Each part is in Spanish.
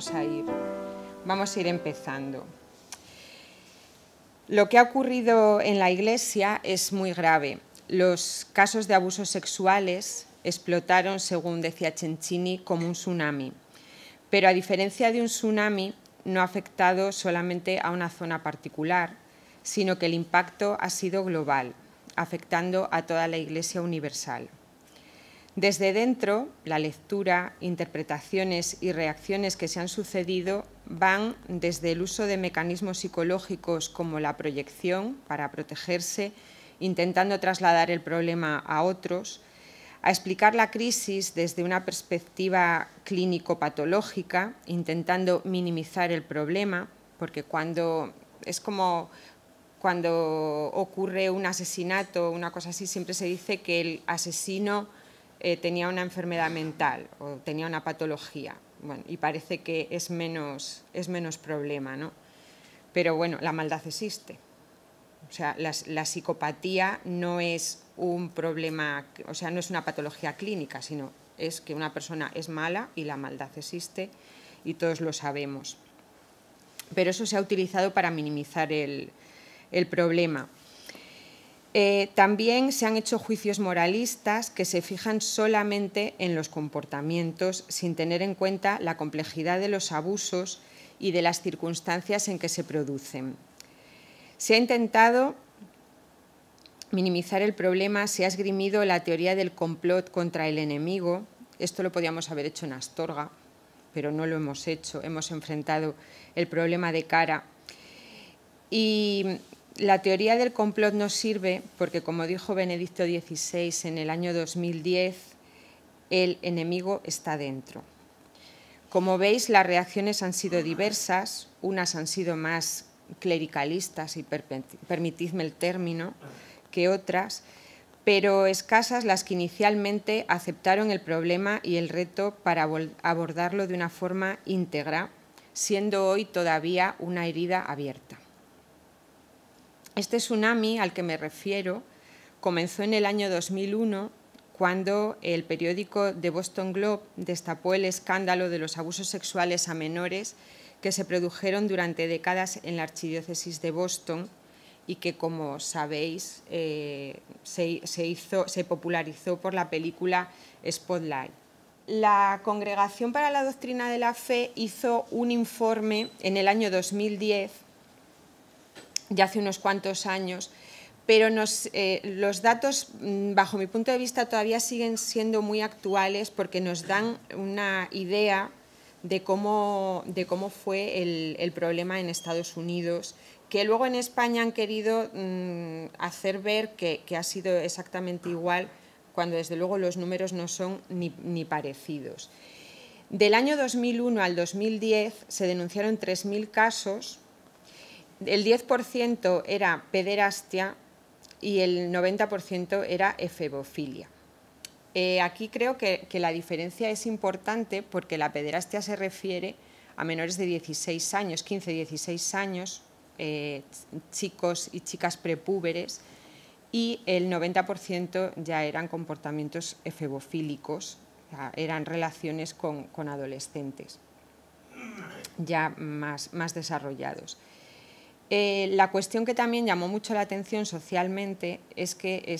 vamos a ir, vamos a ir empezando. Lo que ha ocurrido en la Iglesia es muy grave. Los casos de abusos sexuales explotaron, según decía Cencini, como un tsunami. Pero a diferencia de un tsunami, no ha afectado solamente a una zona particular, sino que el impacto ha sido global, afectando a toda la Iglesia universal. Desde dentro, la lectura, interpretaciones y reacciones que se han sucedido van desde el uso de mecanismos psicológicos como la proyección para protegerse, intentando trasladar el problema a otros, a explicar la crisis desde una perspectiva clínico-patológica, intentando minimizar el problema, porque cuando es como cuando ocurre un asesinato, una cosa así, siempre se dice que el asesino eh, tenía una enfermedad mental o tenía una patología. y parece que es menos, es menos problema, ¿no? Pero bueno, la maldad existe. O sea, la, psicopatía no es un problema, o sea, no es una patología clínica, sino es que una persona es mala y la maldad existe y todos lo sabemos. Pero eso se ha utilizado para minimizar el, el problema. Eh, también se han hecho juicios moralistas que se fijan solamente en los comportamientos sin tener en cuenta la complejidad de los abusos y de las circunstancias en que se producen. Se ha intentado minimizar el problema, se ha esgrimido la teoría del complot contra el enemigo. Esto lo podíamos haber hecho en Astorga, pero no lo hemos hecho. Hemos enfrentado el problema de cara. Y la teoría del complot no sirve porque, como dijo Benedicto XVI en el año 2010, el enemigo está dentro. Como veis, las reacciones han sido diversas, unas han sido más clericalistas, y permitidme el término, que otras, pero escasas las que inicialmente aceptaron el problema y el reto para abordarlo de una forma íntegra, siendo hoy todavía una herida abierta. Este tsunami al que me refiero comenzó en el año 2001 cuando el periódico The Boston Globe destapó el escándalo de los abusos sexuales a menores que se produjeron durante décadas en la archidiócesis de Boston y que, como sabéis, eh, se, hizo, se popularizó por la película Spotlight. La Congregación para la Doctrina de la Fe hizo un informe en el año 2010 ya hace unos cuantos años, pero eh, los datos, mm, bajo mi punto de vista, todavía siguen siendo muy actuales porque nos dan una idea de cómo, fue el, problema en Estados Unidos, que luego en España han querido mm, hacer ver que, ha sido exactamente igual, cuando desde luego los números no son ni, ni parecidos. Del año 2001 al 2010 se denunciaron 3.000 casos el 10% era pederastia y el 90% era efebofilia. Eh, aquí creo que, la diferencia es importante porque la pederastia se refiere a menores de 16 años, 15-16 años, eh, chicos y chicas prepúberes, y el 90% ya eran comportamientos efebofílicos, eran relaciones con, adolescentes ya más desarrollados. Eh, la cuestión que también llamó mucho la atención socialmente es que eh,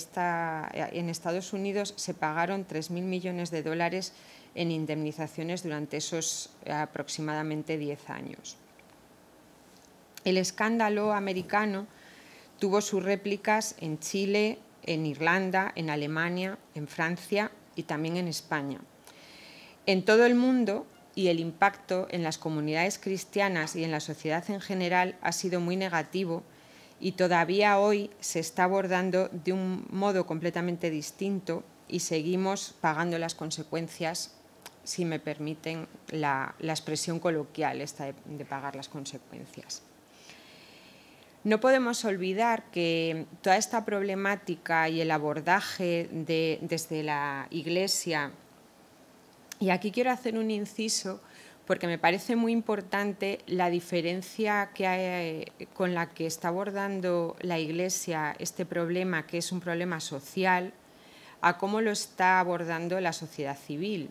en Estados Unidos se pagaron 3.000 millones de dólares en indemnizaciones durante esos eh, aproximadamente 10 años. El escándalo americano tuvo sus réplicas en Chile, en Irlanda, en Alemania, en Francia y también en España. En todo el mundo, y el impacto en las comunidades cristianas y en la sociedad en general ha sido muy negativo y todavía hoy se está abordando de un modo completamente distinto y seguimos pagando las consecuencias, si me permiten la, expresión coloquial esta de, pagar las consecuencias. No podemos olvidar que toda esta problemática y el abordaje desde la Iglesia y aquí quiero hacer un inciso porque me parece muy importante la diferencia eh, con la que está abordando la Iglesia este problema, que es un problema social, a cómo lo está abordando la sociedad civil.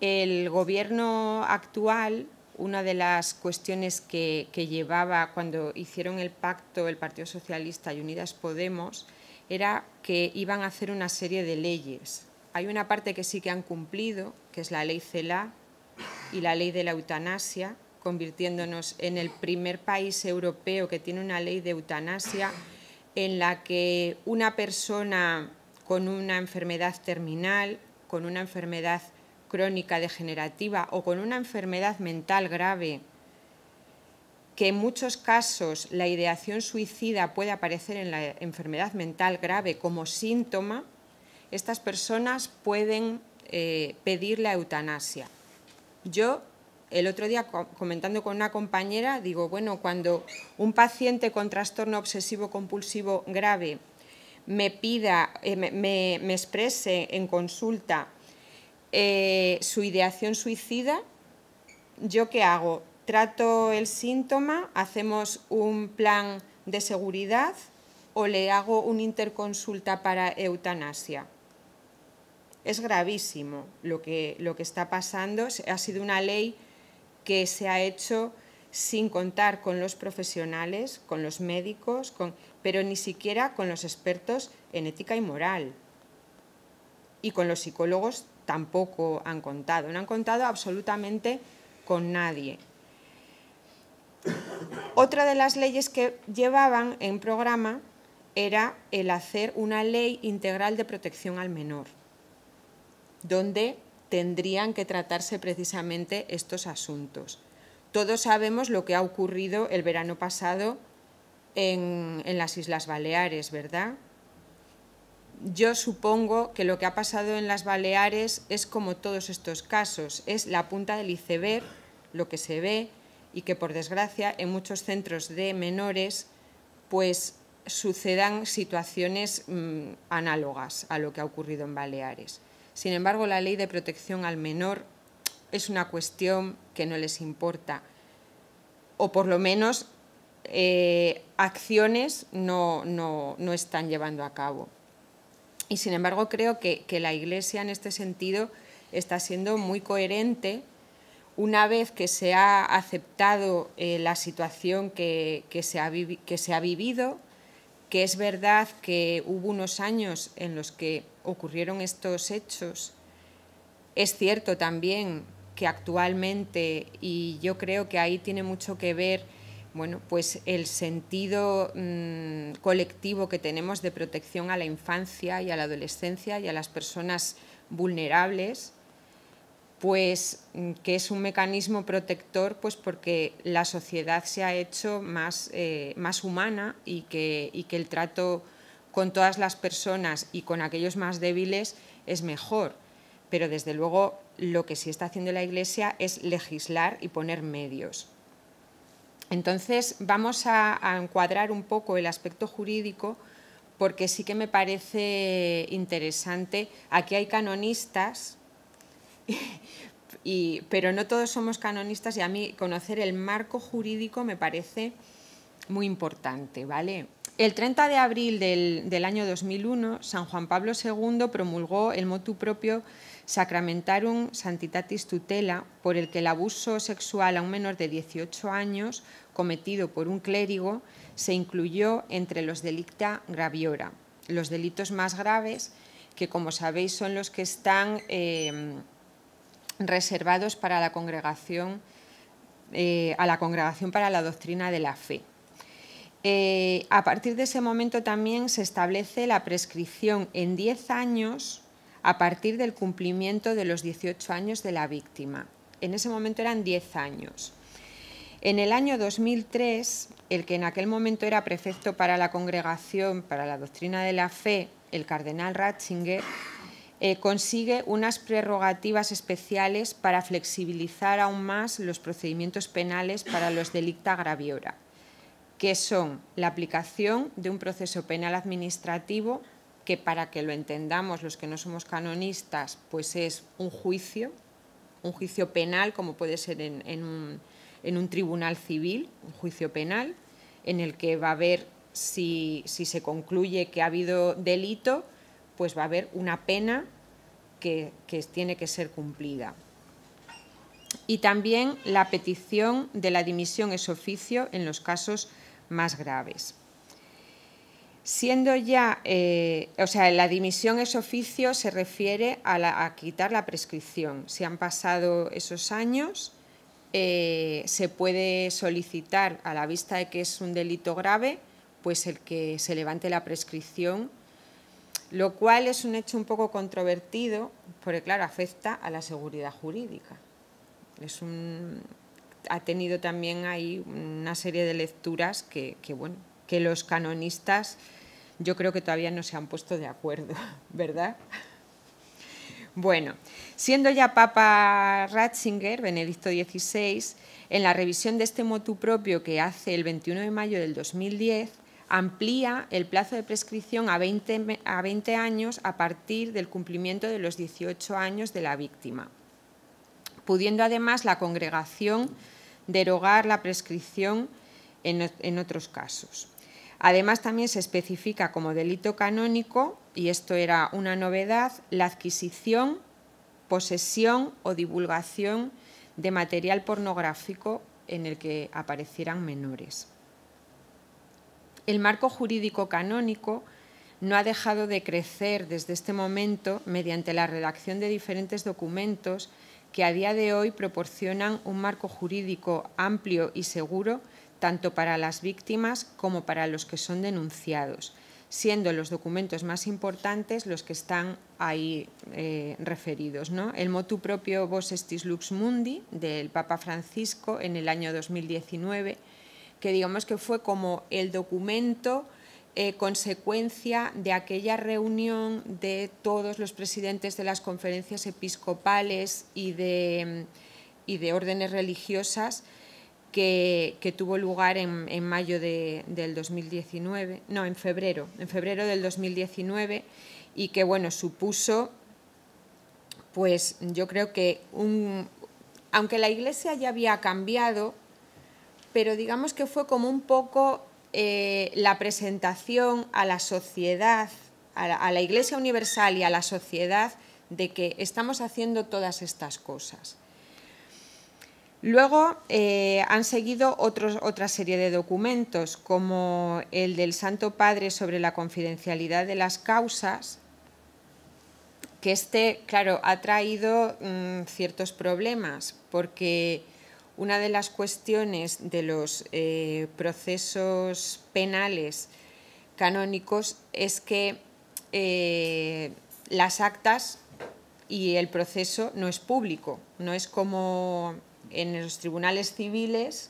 El gobierno actual, una de las cuestiones que llevaba cuando hicieron el pacto el Partido Socialista y Unidas Podemos, era que iban a hacer una serie de leyes hay una parte que sí que han cumplido, que es la ley CELA y la ley de la eutanasia, convirtiéndonos en el primer país europeo que tiene una ley de eutanasia en la que una persona con una enfermedad terminal, con una enfermedad crónica degenerativa o con una enfermedad mental grave, que en muchos casos la ideación suicida puede aparecer en la enfermedad mental grave como síntoma, estas personas pueden eh, pedir la eutanasia. Yo el otro día comentando con una compañera, digo, bueno, cuando un paciente con trastorno obsesivo compulsivo grave me pida, eh, me, exprese en consulta eh, su ideación suicida, ¿yo qué hago? ¿Trato el síntoma? ¿Hacemos un plan de seguridad? ¿O le hago una interconsulta para eutanasia? es gravísimo lo que, lo que está pasando. Ha sido una ley que se ha hecho sin contar con los profesionales, con los médicos, con, pero ni siquiera con los expertos en ética y moral. Y con los psicólogos tampoco han contado, no han contado absolutamente con nadie. Otra de las leyes que llevaban en programa era el hacer una ley integral de protección al menor donde tendrían que tratarse precisamente estos asuntos. Todos sabemos lo que ha ocurrido el verano pasado en, las Islas Baleares, ¿verdad? Yo supongo que lo que ha pasado en las Baleares es como todos estos casos, es la punta del iceberg, lo que se ve y que por desgracia en muchos centros de menores pues sucedan situaciones mm, análogas a lo que ha ocurrido en Baleares. Sin embargo, la ley de protección al menor es una cuestión que no les importa, o por lo menos eh, acciones no, están llevando a cabo. Y sin embargo, creo que, la Iglesia en este sentido está siendo muy coherente una vez que se ha aceptado eh, la situación que, se que, se ha vivido, que es verdad que hubo unos años en los que ocurrieron estos hechos. Es cierto también que actualmente, y yo creo que ahí tiene mucho que ver, bueno, pues el sentido mm, colectivo que tenemos de protección a la infancia y a la adolescencia y a las personas vulnerables, pues mm, que es un mecanismo protector pues porque la sociedad se ha hecho más, eh, humana y que, el trato con todas las personas y con aquellos más débiles es mejor. Pero desde luego lo que sí está haciendo la Iglesia es legislar y poner medios. Entonces vamos a, a encuadrar un poco el aspecto jurídico porque sí que me parece interesante. Aquí hay canonistas y, pero no todos somos canonistas y a mí conocer el marco jurídico me parece muy importante, ¿vale? El 30 de abril del, año 2001, San Juan Pablo II promulgó el motu propio Sacramentarum Santitatis Tutela, por el que el abuso sexual a un menor de 18 años cometido por un clérigo se incluyó entre los delicta graviora, los delitos más graves, que como sabéis son los que están eh, reservados para la congregación, eh, a la congregación para la doctrina de la fe. Eh, a partir de ese momento también se establece la prescripción en 10 años a partir del cumplimiento de los 18 años de la víctima. En ese momento eran 10 años. En el año 2003, el que en aquel momento era prefecto para la congregación para la doctrina de la fe, el cardenal Ratzinger, eh, consigue unas prerrogativas especiales para flexibilizar aún más los procedimientos penales para los delicta graviora, que son la aplicación de un proceso penal administrativo que para que lo entendamos los que no somos canonistas, pues es un juicio, un juicio penal como puede ser en, un, tribunal civil, un juicio penal, en el que va a ver si se concluye que ha habido delito, pues va a haber una pena que, tiene que ser cumplida. Y también la petición de la dimisión es oficio en los casos más graves siendo ya, eh, o sea, la dimisión es oficio se refiere a, quitar la prescripción. Si han pasado esos años, eh, se puede solicitar a la vista de que es un delito grave, pues el que se levante la prescripción lo cual es un hecho un poco controvertido, porque claro, afecta a la seguridad jurídica. Es un, ha tenido también ahí una serie de lecturas que, que, que los canonistas yo creo que todavía no se han puesto de acuerdo, ¿verdad? Bueno, siendo ya Papa Ratzinger, Benedicto XVI, en la revisión de este motu propio que hace el 21 de mayo del 2010, amplía el plazo de prescripción a 20, años a partir del cumplimiento de los 18 años de la víctima, pudiendo además la congregación derogar la prescripción en otros casos. Además, también se especifica como delito canónico, y esto era una novedad, la adquisición, posesión o divulgación de material pornográfico en el que aparecieran menores. El marco jurídico canónico no ha dejado de crecer desde este momento mediante la redacción de diferentes documentos que a día de hoy proporcionan un marco jurídico amplio y seguro tanto para las víctimas como para los que son denunciados, siendo los documentos más importantes los que están ahí eh, referidos. El motu propio Vos Estis Lux Mundi del Papa Francisco en el año 2019 que digamos que fue como el documento eh, consecuencia de aquella reunión de todos los presidentes de las conferencias episcopales y de, y de órdenes religiosas que, tuvo lugar en, mayo del 2019, no, en febrero, en febrero del 2019 y que, bueno, supuso, pues yo creo que un, aunque la Iglesia ya había cambiado, pero digamos que fue como un poco eh, la presentación a la sociedad, a la, Iglesia Universal y a la sociedad de que estamos haciendo todas estas cosas. Luego eh, han seguido otros, otra serie de documentos, como el del Santo Padre sobre la confidencialidad de las causas, que este, claro, ha traído mm, ciertos problemas, porque una de las cuestiones de los eh, procesos penales canónicos es que eh, las actas y el proceso no es público, no es como en los tribunales civiles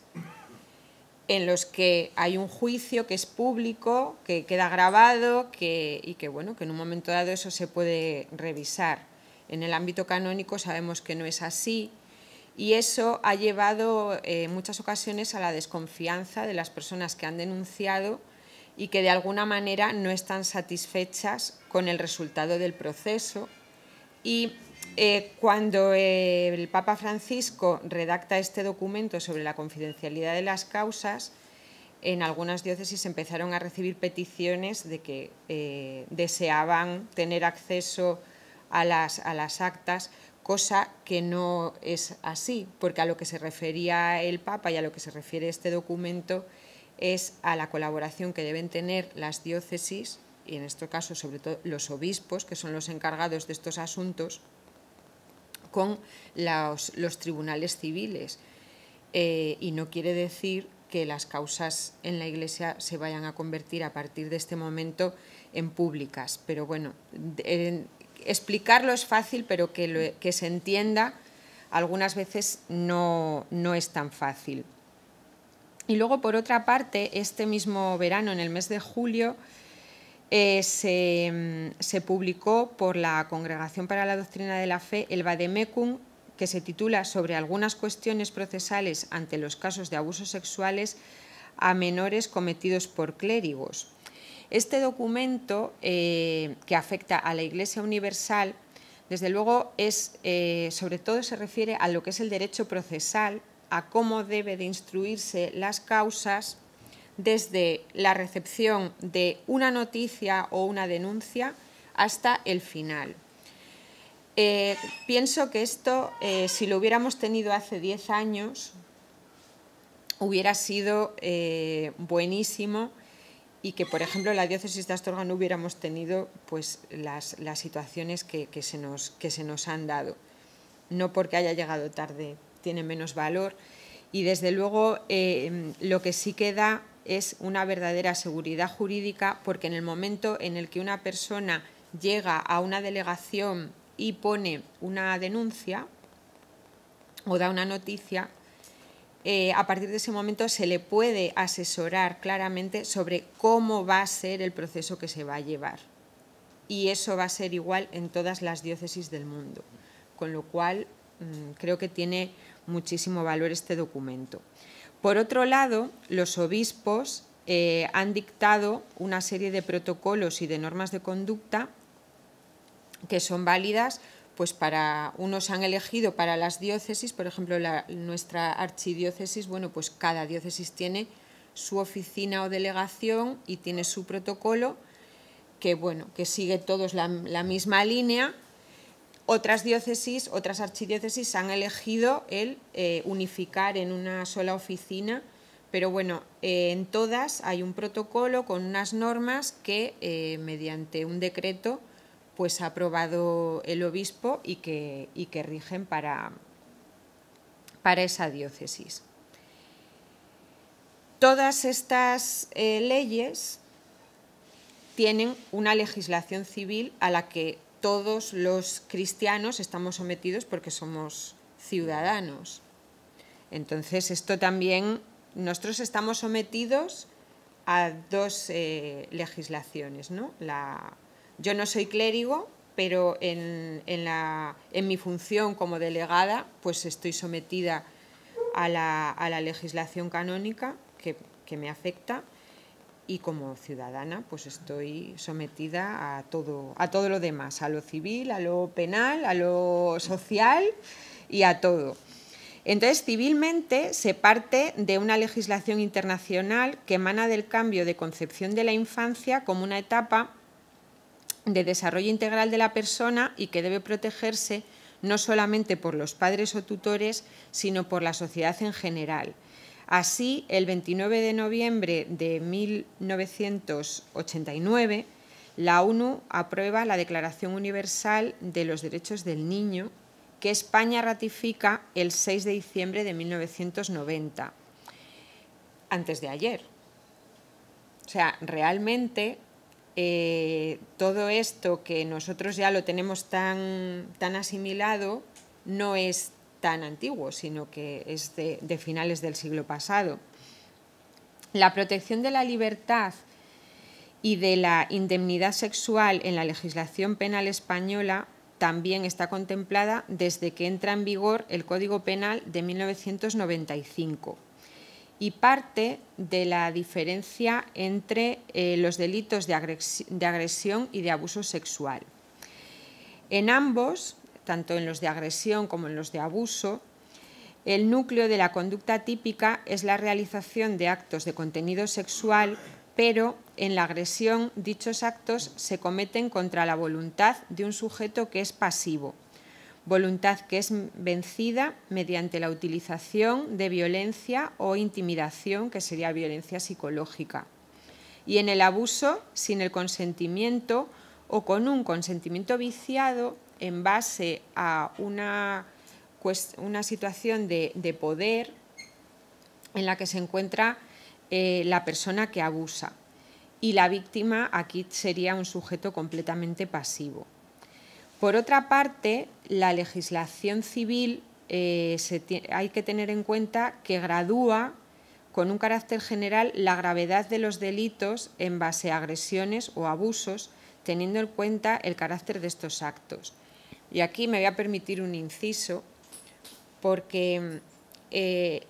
en los que hay un juicio que es público, que queda grabado y que, bueno, que en un momento dado eso se puede revisar. En el ámbito canónico sabemos que no es así, y eso ha llevado eh, en muchas ocasiones a la desconfianza de las personas que han denunciado y que de alguna manera no están satisfechas con el resultado del proceso. Y eh, cuando eh, el Papa Francisco redacta este documento sobre la confidencialidad de las causas, en algunas diócesis empezaron a recibir peticiones de que deseaban tener acceso a las, a las actas cosa que no es así, porque a lo que se refería el Papa y a lo que se refiere este documento es a la colaboración que deben tener las diócesis, y en este caso sobre todo los obispos, que son los encargados de estos asuntos, con los, tribunales civiles. Eh, y no quiere decir que las causas en la Iglesia se vayan a convertir a partir de este momento en públicas. Pero bueno, en, explicarlo es fácil, pero que, se entienda algunas veces no, es tan fácil. Y luego, por otra parte, este mismo verano, en el mes de julio, eh, se, mm, se, publicó por la Congregación para la Doctrina de la Fe el Vademecum, que se titula Sobre algunas cuestiones procesales ante los casos de abusos sexuales a menores cometidos por clérigos. Este documento, eh, que afecta a la Iglesia Universal, desde luego es, eh, sobre todo se refiere a lo que es el derecho procesal, a cómo debe de instruirse las causas desde la recepción de una noticia o una denuncia hasta el final. Eh, pienso que esto, si lo hubiéramos tenido hace 10 años, hubiera sido buenísimo y que, por ejemplo, la diócesis de Astorga no hubiéramos tenido pues, las, situaciones que, se nos, que se nos han dado. No porque haya llegado tarde tiene menos valor y, desde luego, em, lo que sí queda es una verdadera seguridad jurídica porque en el momento en el que una persona llega a una delegación y pone una denuncia o da una noticia, eh, a partir de ese momento se le puede asesorar claramente sobre cómo va a ser el proceso que se va a llevar. Y eso va a ser igual en todas las diócesis del mundo. Con lo cual, mm, creo que tiene muchísimo valor este documento. Por otro lado, los obispos eh, han dictado una serie de protocolos y de normas de conducta que son válidas pues para unos han elegido para las diócesis, por ejemplo, la, nuestra archidiócesis, bueno, pues cada diócesis tiene su oficina o delegación y tiene su protocolo que bueno, que sigue todos la, misma línea. Otras diócesis, otras archidiócesis han elegido el eh, unificar en una sola oficina, pero bueno, eh, en todas hay un protocolo con unas normas que eh, mediante un decreto pues ha aprobado el obispo y que, que rigen para, para esa diócesis. Todas estas eh, leyes tienen una legislación civil a la que todos los cristianos estamos sometidos porque somos ciudadanos. Entonces, esto también, nosotros estamos sometidos a dos eh, legislaciones, ¿no? La, yo no soy clérigo, pero en, mi función como delegada, pues estoy sometida a la, legislación canónica que, me afecta y como ciudadana, pues estoy sometida a todo, a todo lo demás, a lo civil, a lo penal, a lo social y a todo. Entonces, civilmente se parte de una legislación internacional que emana del cambio de concepción de la infancia como una etapa de desarrollo integral de la persona y que debe protegerse no solamente por los padres o tutores, sino por la sociedad en general. Así, el 29 de noviembre de 1989, la ONU aprueba la Declaración Universal de los Derechos del Niño, que España ratifica el 6 de diciembre de 1990, antes de ayer. O sea, realmente eh, todo esto que nosotros ya lo tenemos tan, asimilado no es tan antiguo, sino que es de, de finales del siglo pasado. La protección de la libertad y de la indemnidad sexual en la legislación penal española también está contemplada desde que entra en vigor el Código Penal de 1995 y parte de la diferencia entre eh, los delitos de agresión y de abuso sexual. En ambos, tanto en los de agresión como en los de abuso, el núcleo de la conducta típica es la realización de actos de contenido sexual, pero en la agresión dichos actos se cometen contra la voluntad de un sujeto que es pasivo voluntad que es vencida mediante la utilización de violencia o intimidación, que sería violencia psicológica, y en el abuso sin el consentimiento o con un consentimiento viciado en base a una, situación de, poder en la que se encuentra eh, la persona que abusa. Y la víctima aquí sería un sujeto completamente pasivo. Por otra parte, la legislación civil eh, hay que tener en cuenta que gradúa con un carácter general la gravedad de los delitos en base a agresiones o abusos, teniendo en cuenta el carácter de estos actos. Y aquí me voy a permitir un inciso, porque eh,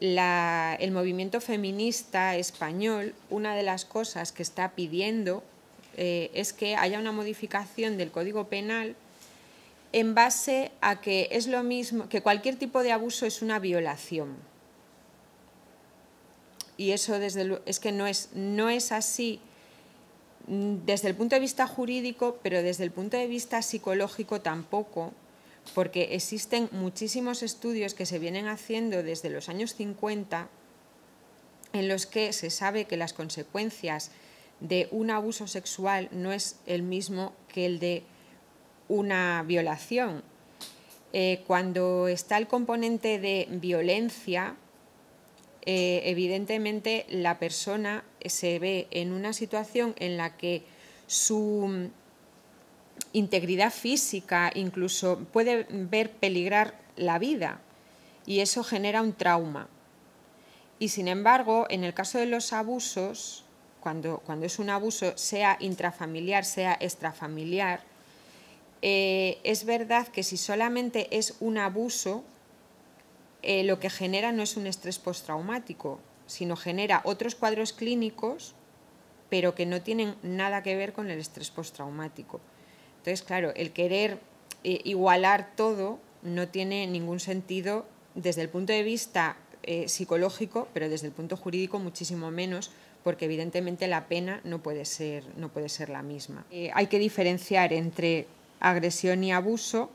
el movimiento feminista español, una de las cosas que está pidiendo eh, es que haya una modificación del Código Penal en base a que es lo mismo, que cualquier tipo de abuso es una violación. Y eso desde es que no es, no es así mm, desde el punto de vista jurídico, pero desde el punto de vista psicológico tampoco, porque existen muchísimos estudios que se vienen haciendo desde los años 50 en los que se sabe que las consecuencias de un abuso sexual no es el mismo que el de una violación. Eh, cuando está el componente de violencia, eh, evidentemente la persona se ve en una situación en la que su integridad física incluso puede ver peligrar la vida y eso genera un trauma. Y sin embargo, en el caso de los abusos, cuando, cuando es un abuso, sea intrafamiliar, sea extrafamiliar, eh, es verdad que si solamente es un abuso, eh, lo que genera no es un estrés postraumático, sino genera otros cuadros clínicos, pero que no tienen nada que ver con el estrés postraumático. Entonces, claro, el querer eh, igualar todo no tiene ningún sentido desde el punto de vista psicológico, pero desde el punto jurídico muchísimo menos, porque evidentemente la pena no puede ser, no puede ser la misma. hay que diferenciar entre agresión y abuso,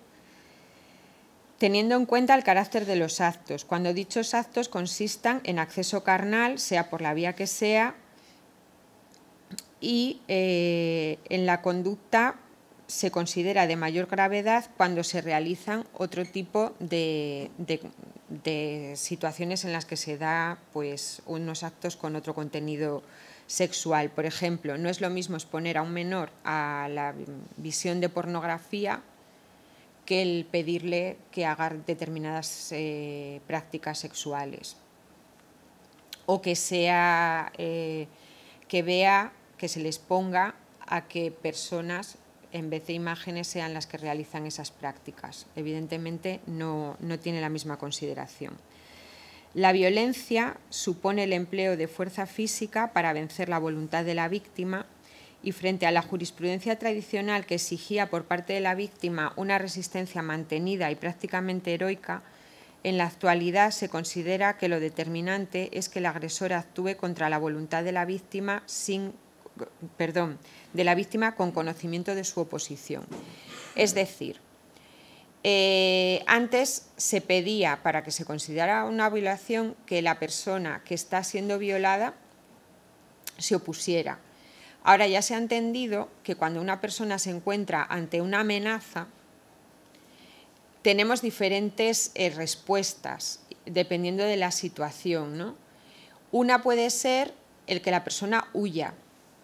teniendo en cuenta el carácter de los actos, cuando dichos actos consistan en acceso carnal, sea por la vía que sea, y eh, en la conducta se considera de mayor gravedad cuando se realizan otro tipo de, de situaciones en las que se da pues, unos actos con otro contenido sexual. Por ejemplo, no es lo mismo exponer a un menor a la visión de pornografía que el pedirle que haga determinadas eh, prácticas sexuales o que sea eh, que vea que se les ponga a que personas en vez de imágenes sean las que realizan esas prácticas. Evidentemente no tiene la misma consideración. La violencia supone el empleo de fuerza física para vencer la voluntad de la víctima y frente a la jurisprudencia tradicional que exigía por parte de la víctima una resistencia mantenida y prácticamente heroica, en la actualidad se considera que lo determinante es que el agresor actúe contra la voluntad de la víctima sin perdón, de la víctima con conocimiento de su oposición. Es decir, eh, antes se pedía, para que se considerara una violación, que la persona que está siendo violada se opusiera. Ahora ya se ha entendido que cuando una persona se encuentra ante una amenaza, tenemos diferentes eh, respuestas dependiendo de la situación. Una puede ser el que la persona huya.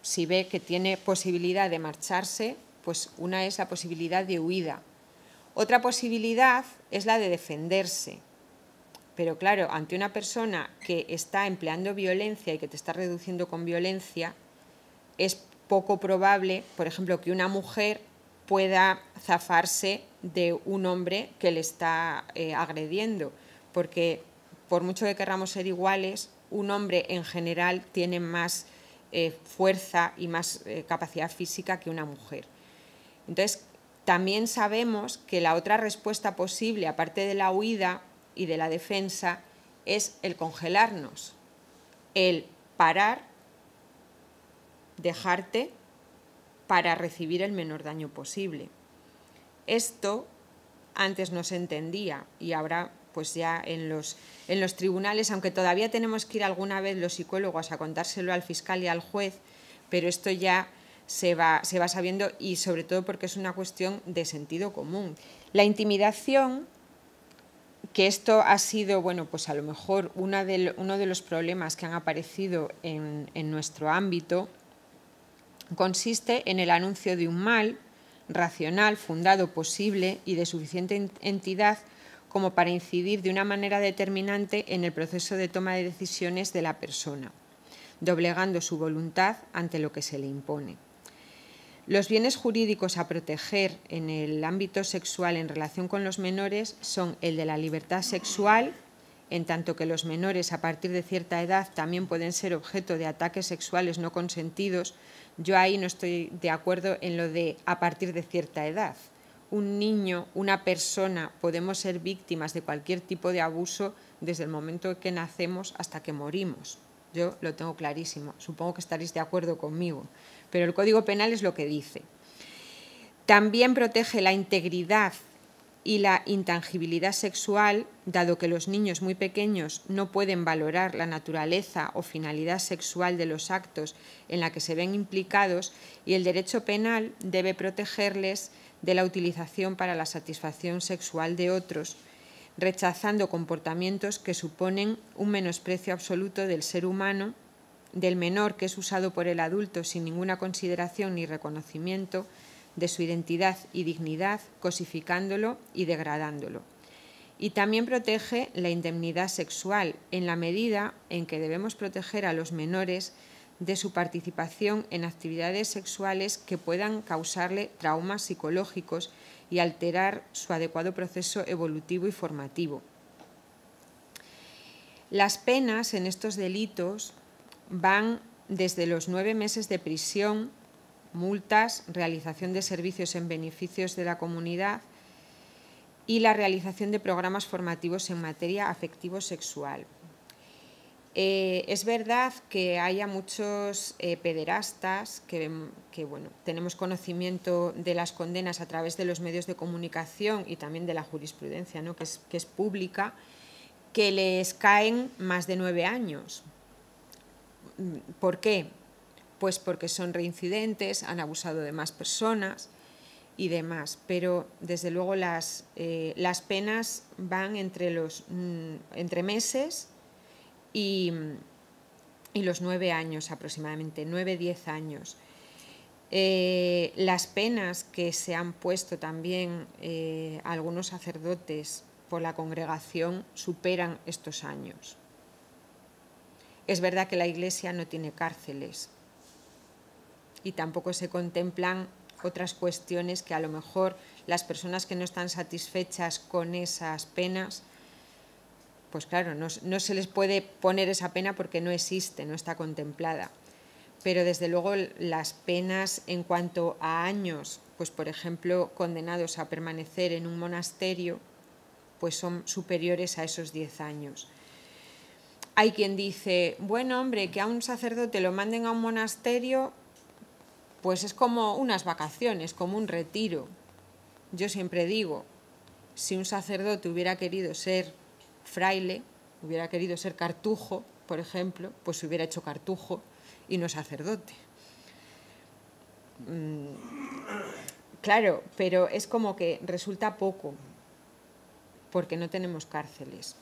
Si ve que tiene posibilidad de marcharse, pues una es la posibilidad de huida. Otra posibilidad es la de defenderse. Pero claro, ante una persona que está empleando violencia y que te está reduciendo con violencia, es poco probable, por ejemplo, que una mujer pueda zafarse de un hombre que le está eh, agrediendo, porque por mucho que querramos ser iguales, un hombre en general tiene más eh, fuerza y más eh, capacidad física que una mujer. Entonces, también sabemos que la otra respuesta posible, aparte de la huida y de la defensa, es el congelarnos, el parar, dejarte para recibir el menor daño posible. Esto antes no se entendía y ahora pues ya en los, en los tribunales, aunque todavía tenemos que ir alguna vez los psicólogos a contárselo al fiscal y al juez, pero esto ya se va, sabiendo y sobre todo porque es una cuestión de sentido común. La intimidación que esto ha sido, bueno, pues a lo mejor uno de los problemas que han aparecido en, nuestro ámbito, consiste en el anuncio de un mal racional, fundado, posible y de suficiente entidad como para incidir de una manera determinante en el proceso de toma de decisiones de la persona, doblegando su voluntad ante lo que se le impone. Los bienes jurídicos a proteger en el ámbito sexual en relación con los menores son el de la libertad sexual, en tanto que los menores a partir de cierta edad también pueden ser objeto de ataques sexuales no consentidos, yo ahí no estoy de acuerdo en lo de a partir de cierta edad. Un niño, una persona, podemos ser víctimas de cualquier tipo de abuso desde el momento que nacemos hasta que morimos. Yo lo tengo clarísimo. Supongo que estaréis de acuerdo conmigo pero el Código Penal es lo que dice. También protege la integridad y la intangibilidad sexual, dado que los niños muy pequeños no pueden valorar la naturaleza o finalidad sexual de los actos en la que se ven implicados, y el derecho penal debe protegerles de la utilización para la satisfacción sexual de otros, rechazando comportamientos que suponen un menosprecio absoluto del ser humano del menor que es usado por el adulto sin ninguna consideración ni reconocimiento de su identidad y dignidad, cosificándolo y degradándolo. Y también protege la indemnidad sexual en la medida en que debemos proteger a los menores de su participación en actividades sexuales que puedan causarle traumas psicológicos y alterar su adecuado proceso evolutivo y formativo. Las penas en estos delitos van desde los nueve meses de prisión, multas, realización de servicios en beneficios de la comunidad y la realización de programas formativos en materia afectivo-sexual. Eh, es verdad que haya muchos eh, pederastas que, tenemos conocimiento de las condenas a través de los medios de comunicación y también de la jurisprudencia, que es pública, que les caen más de nueve años. Mm, ¿Por qué? Pues porque son reincidentes, han abusado de más personas y demás. Pero desde luego las, eh, penas van entre, mm, meses y, los nueve años aproximadamente, nueve, diez años. Eh, las penas que se han puesto también eh, algunos sacerdotes por la congregación superan estos años. Es verdad que la Iglesia no tiene cárceles y tampoco se contemplan otras cuestiones que a lo mejor las personas que no están satisfechas con esas penas, pues claro, no, se les puede poner esa pena porque no existe, no está contemplada. Pero desde luego las penas en cuanto a años, pues por ejemplo condenados a permanecer en un monasterio, pues son superiores a esos 10 años. Hay quien dice, bueno, hombre, que a un sacerdote lo manden a un monasterio, pues es como unas vacaciones, como un retiro. Yo siempre digo, si un sacerdote hubiera querido ser fraile, hubiera querido ser cartujo, por ejemplo, pues se hubiera hecho cartujo y no sacerdote. Mm, claro, pero es como que resulta poco, porque no tenemos cárceles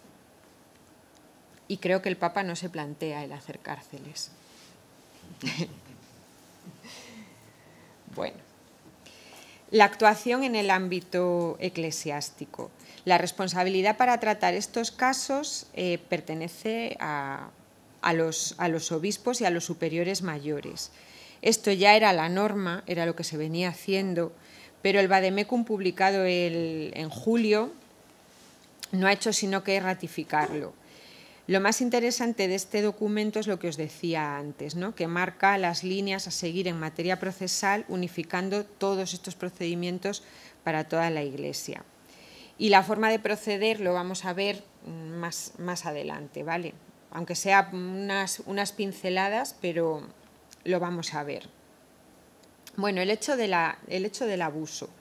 y creo que el Papa no se plantea el hacer cárceles. bueno, la actuación en el ámbito eclesiástico. La responsabilidad para tratar estos casos eh, pertenece a, los, obispos y a los superiores mayores. Esto ya era la norma, era lo que se venía haciendo, pero el Vademecum publicado en julio no ha hecho sino que ratificarlo. Lo más interesante de este documento es lo que os decía antes, ¿no? que marca las líneas a seguir en materia procesal, unificando todos estos procedimientos para toda la Iglesia. Y la forma de proceder lo vamos a ver mm, más, más adelante, ¿vale? Aunque sea unas, unas pinceladas, pero lo vamos a ver. Bueno, el hecho, de la, el hecho del abuso.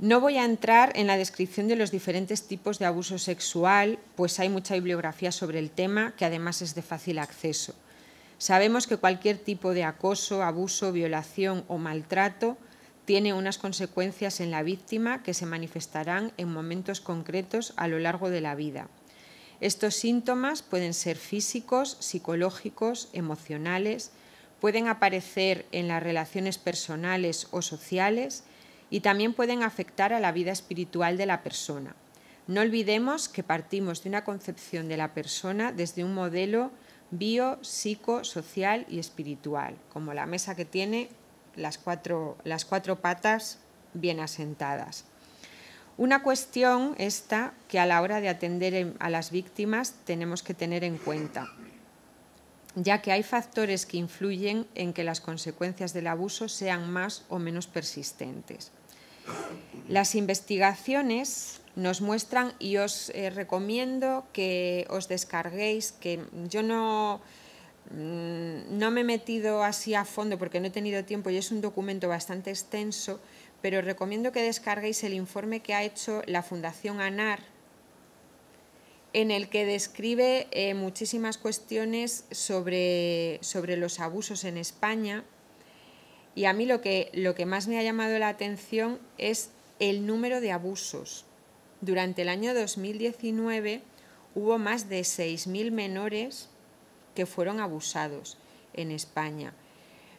No voy a entrar en la descripción de los diferentes tipos de abuso sexual, pues hay mucha bibliografía sobre el tema que además es de fácil acceso. Sabemos que cualquier tipo de acoso, abuso, violación o maltrato tiene unas consecuencias en la víctima que se manifestarán en momentos concretos a lo largo de la vida. Estos síntomas pueden ser físicos, psicológicos, emocionales, pueden aparecer en las relaciones personales o sociales y también pueden afectar a la vida espiritual de la persona. No olvidemos que partimos de una concepción de la persona desde un modelo bio, psico, social y espiritual, como la mesa que tiene las cuatro, patas bien asentadas. Una cuestión esta que a la hora de atender a las víctimas tenemos que tener en cuenta, ya que hay factores que influyen en que las consecuencias del abuso sean más o menos persistentes. Las investigaciones nos muestran y os eh, recomiendo que os descarguéis, que yo no, mm, no me he metido así a fondo porque no he tenido tiempo y es un documento bastante extenso, pero os recomiendo que descarguéis el informe que ha hecho la Fundación ANAR en el que describe eh, muchísimas cuestiones sobre, sobre los abusos en España y a mí lo que, lo que más me ha llamado la atención es el número de abusos. Durante el año 2019 hubo más de 6.000 menores que fueron abusados en España.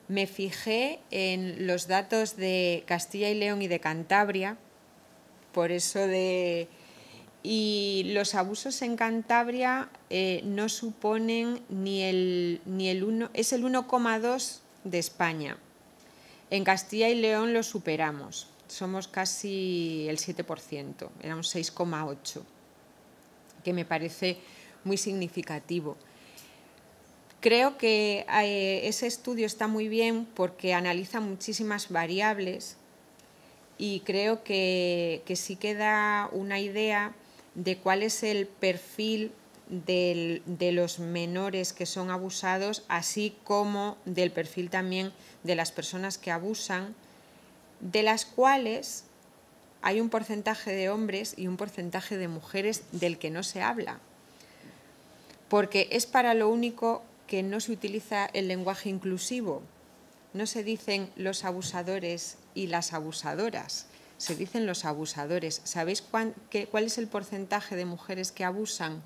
Me fijé en los datos de Castilla y León y de Cantabria, por eso de... Y los abusos en Cantabria eh, no suponen ni el, ni el uno, es el 1,2 de España. En Castilla y León lo superamos, somos casi el 7%, éramos 6,8%, que me parece muy significativo. Creo que eh, ese estudio está muy bien porque analiza muchísimas variables y creo que, sí queda una idea de cuál es el perfil de los menores que son abusados, así como del perfil también de las personas que abusan, de las cuales hay un porcentaje de hombres y un porcentaje de mujeres del que no se habla, porque es para lo único que no se utiliza el lenguaje inclusivo. No se dicen los abusadores y las abusadoras, se dicen los abusadores. ¿Sabéis cuál es el porcentaje de mujeres que abusan?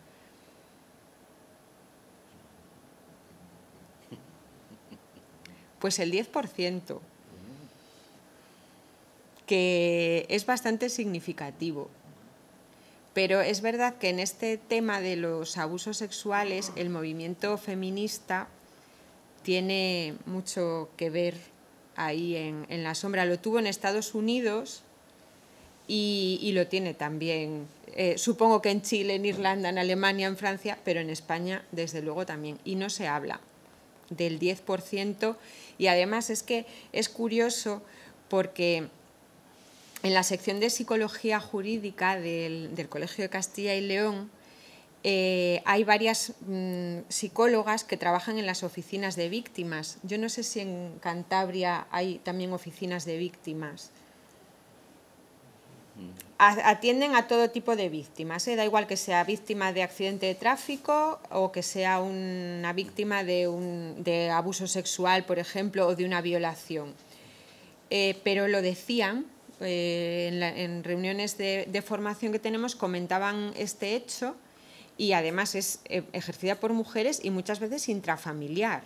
Pues el 10%, que es bastante significativo. Pero es verdad que en este tema de los abusos sexuales el movimiento feminista tiene mucho que ver ahí en, la sombra. Lo tuvo en Estados Unidos y, lo tiene también, eh, supongo que en Chile, en Irlanda, en Alemania, en Francia, pero en España desde luego también. Y no se habla del 10% y además es que es curioso porque en la sección de psicología jurídica del, Colegio de Castilla y León eh, hay varias mm, psicólogas que trabajan en las oficinas de víctimas. Yo no sé si en Cantabria hay también oficinas de víctimas atienden a todo tipo de víctimas, ¿eh? da igual que sea víctima de accidente de tráfico o que sea una víctima de, un, de abuso sexual, por ejemplo, o de una violación. Eh, pero lo decían, eh, en, reuniones de, formación que tenemos comentaban este hecho y además es ejercida por mujeres y muchas veces intrafamiliar.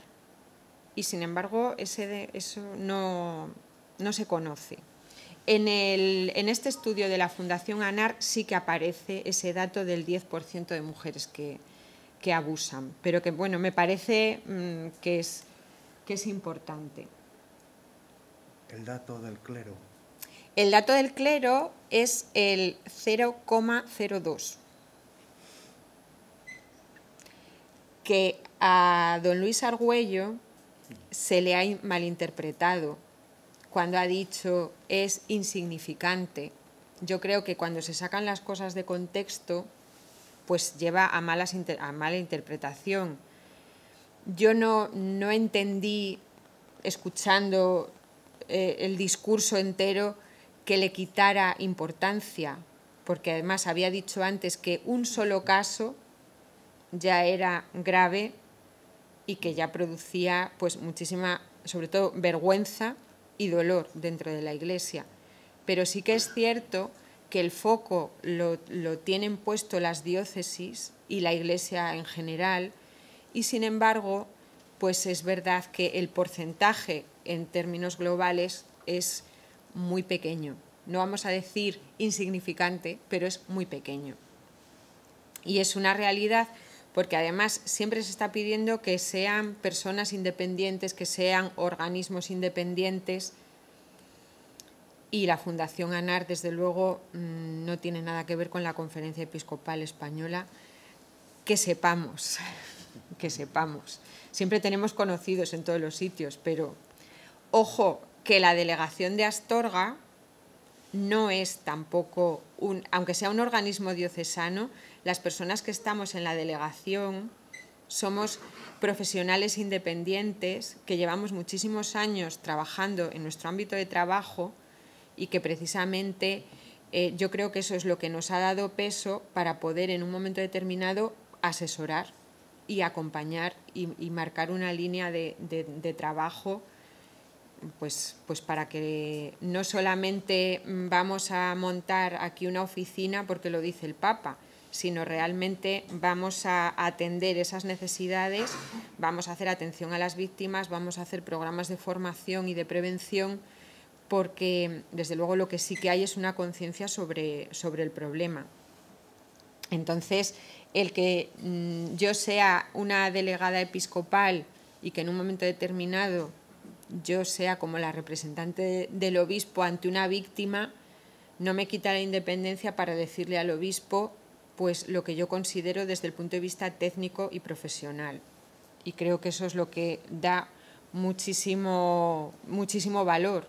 Y sin embargo, ese eso no se conoce. En, este estudio de la Fundación ANAR sí que aparece ese dato del 10% de mujeres que, abusan, pero que bueno, me parece mm, que, es, que es importante. El dato del clero. El dato del clero es el 0,02, que a don Luis Argüello se le ha malinterpretado cuando ha dicho es insignificante. Yo creo que cuando se sacan las cosas de contexto, pues lleva a, malas a mala interpretación. Yo no, entendí, escuchando eh, el discurso entero, que le quitara importancia, porque además había dicho antes que un solo caso ya era grave y que ya producía pues muchísima, sobre todo, vergüenza y dolor dentro de la Iglesia. Pero sí que es cierto que el foco lo, tienen puesto las diócesis y la Iglesia en general, y sin embargo, pues es verdad que el porcentaje en términos globales es muy pequeño. No vamos a decir insignificante, pero es muy pequeño. Y es una realidad porque además siempre se está pidiendo que sean personas independientes, que sean organismos independientes y la Fundación ANAR, desde luego, mm, no tiene nada que ver con la Conferencia Episcopal Española, que sepamos, que sepamos. Siempre tenemos conocidos en todos los sitios, pero ojo que la delegación de Astorga no es tampoco, un, aunque sea un organismo diocesano, las personas que estamos en la delegación somos profesionales independientes que llevamos muchísimos años trabajando en nuestro ámbito de trabajo y que precisamente eh, yo creo que eso es lo que nos ha dado peso para poder en un momento determinado asesorar y acompañar y, marcar una línea de, de trabajo pues, pues, para que no solamente vamos a montar aquí una oficina porque lo dice el Papa, sino realmente vamos a atender esas necesidades, vamos a hacer atención a las víctimas, vamos a hacer programas de formación y de prevención, porque desde luego lo que sí que hay es una conciencia sobre, el problema. Entonces, el que mm, yo sea una delegada episcopal y que en un momento determinado yo sea como la representante del obispo ante una víctima, no me quita la independencia para decirle al obispo pues lo que yo considero desde el punto de vista técnico y profesional. Y creo que eso es lo que da muchísimo, muchísimo valor,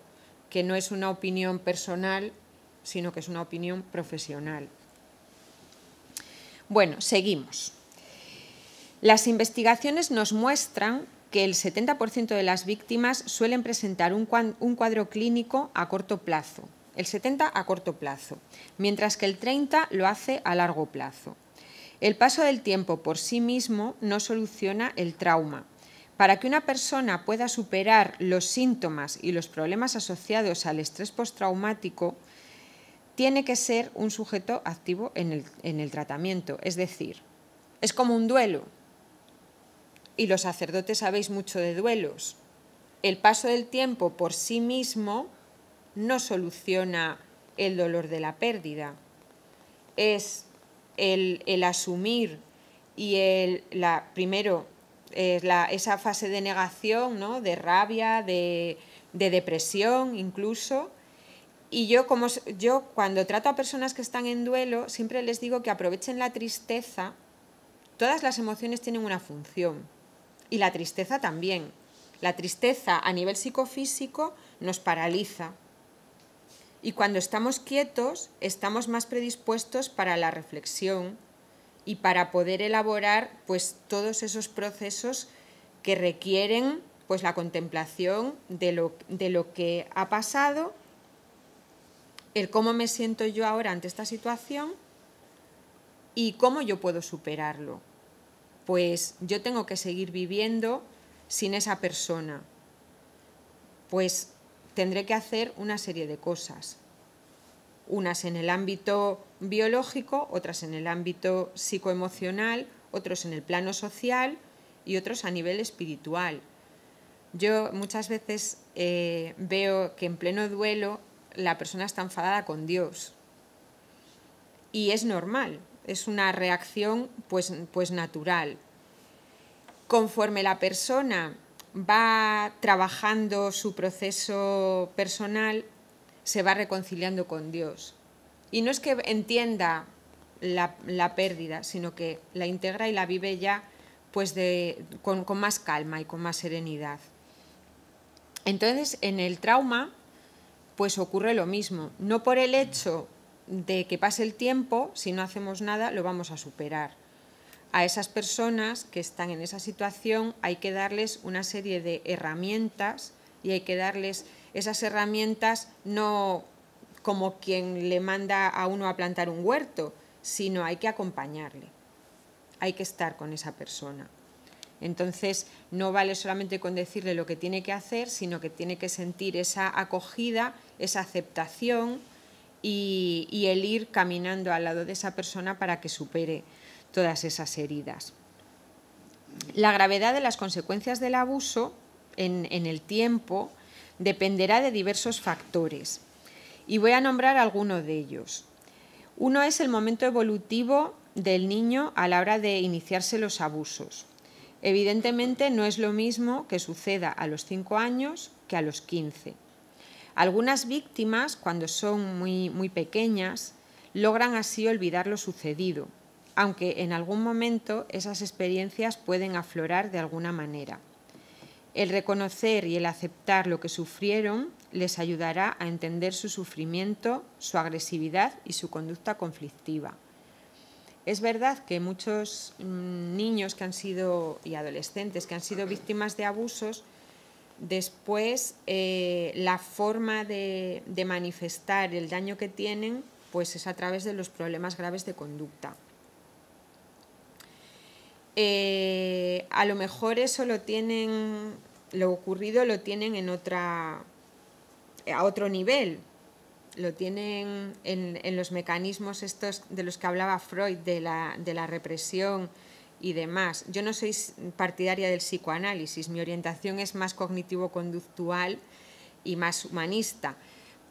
que no es una opinión personal, sino que es una opinión profesional. Bueno, seguimos. Las investigaciones nos muestran que el 70% de las víctimas suelen presentar un cuadro clínico a corto plazo, el 70 a corto plazo, mientras que el 30 lo hace a largo plazo. El paso del tiempo por sí mismo no soluciona el trauma. Para que una persona pueda superar los síntomas y los problemas asociados al estrés postraumático, tiene que ser un sujeto activo en el, tratamiento. Es decir, es como un duelo. Y los sacerdotes sabéis mucho de duelos. El paso del tiempo por sí mismo no soluciona el dolor de la pérdida, es el, asumir y el, la, primero es la, esa fase de negación, ¿no? de rabia, de, de depresión incluso. Y yo, como, yo cuando trato a personas que están en duelo, siempre les digo que aprovechen la tristeza. Todas las emociones tienen una función y la tristeza también. La tristeza a nivel psicofísico nos paraliza, y cuando estamos quietos, estamos más predispuestos para la reflexión y para poder elaborar pues, todos esos procesos que requieren pues, la contemplación de lo, de lo que ha pasado, el cómo me siento yo ahora ante esta situación y cómo yo puedo superarlo. Pues yo tengo que seguir viviendo sin esa persona. Pues tendré que hacer una serie de cosas, unas en el ámbito biológico, otras en el ámbito psicoemocional, otros en el plano social y otros a nivel espiritual. Yo muchas veces eh, veo que en pleno duelo la persona está enfadada con Dios y es normal, es una reacción pues, pues natural. Conforme la persona va trabajando su proceso personal, se va reconciliando con Dios. Y no es que entienda la, pérdida, sino que la integra y la vive ya pues de, con, con más calma y con más serenidad. Entonces, en el trauma, pues ocurre lo mismo. No por el hecho de que pase el tiempo, si no hacemos nada, lo vamos a superar a esas personas que están en esa situación hay que darles una serie de herramientas y hay que darles esas herramientas no como quien le manda a uno a plantar un huerto, sino hay que acompañarle, hay que estar con esa persona. Entonces, no vale solamente con decirle lo que tiene que hacer, sino que tiene que sentir esa acogida, esa aceptación y, y el ir caminando al lado de esa persona para que supere todas esas heridas. La gravedad de las consecuencias del abuso en, el tiempo dependerá de diversos factores y voy a nombrar algunos de ellos. Uno es el momento evolutivo del niño a la hora de iniciarse los abusos. Evidentemente no es lo mismo que suceda a los 5 años que a los 15. Algunas víctimas, cuando son muy pequeñas, logran así olvidar lo sucedido, aunque en algún momento esas experiencias pueden aflorar de alguna manera. El reconocer y el aceptar lo que sufrieron les ayudará a entender su sufrimiento, su agresividad y su conducta conflictiva. Es verdad que muchos mm, niños que han sido y adolescentes que han sido víctimas de abusos, después eh, la forma de, de manifestar el daño que tienen pues es a través de los problemas graves de conducta. Eh, a lo mejor eso lo tienen, lo ocurrido lo tienen en otra, a otro nivel, lo tienen en, los mecanismos estos de los que hablaba Freud, de la, represión y demás. Yo no soy partidaria del psicoanálisis, mi orientación es más cognitivo-conductual y más humanista,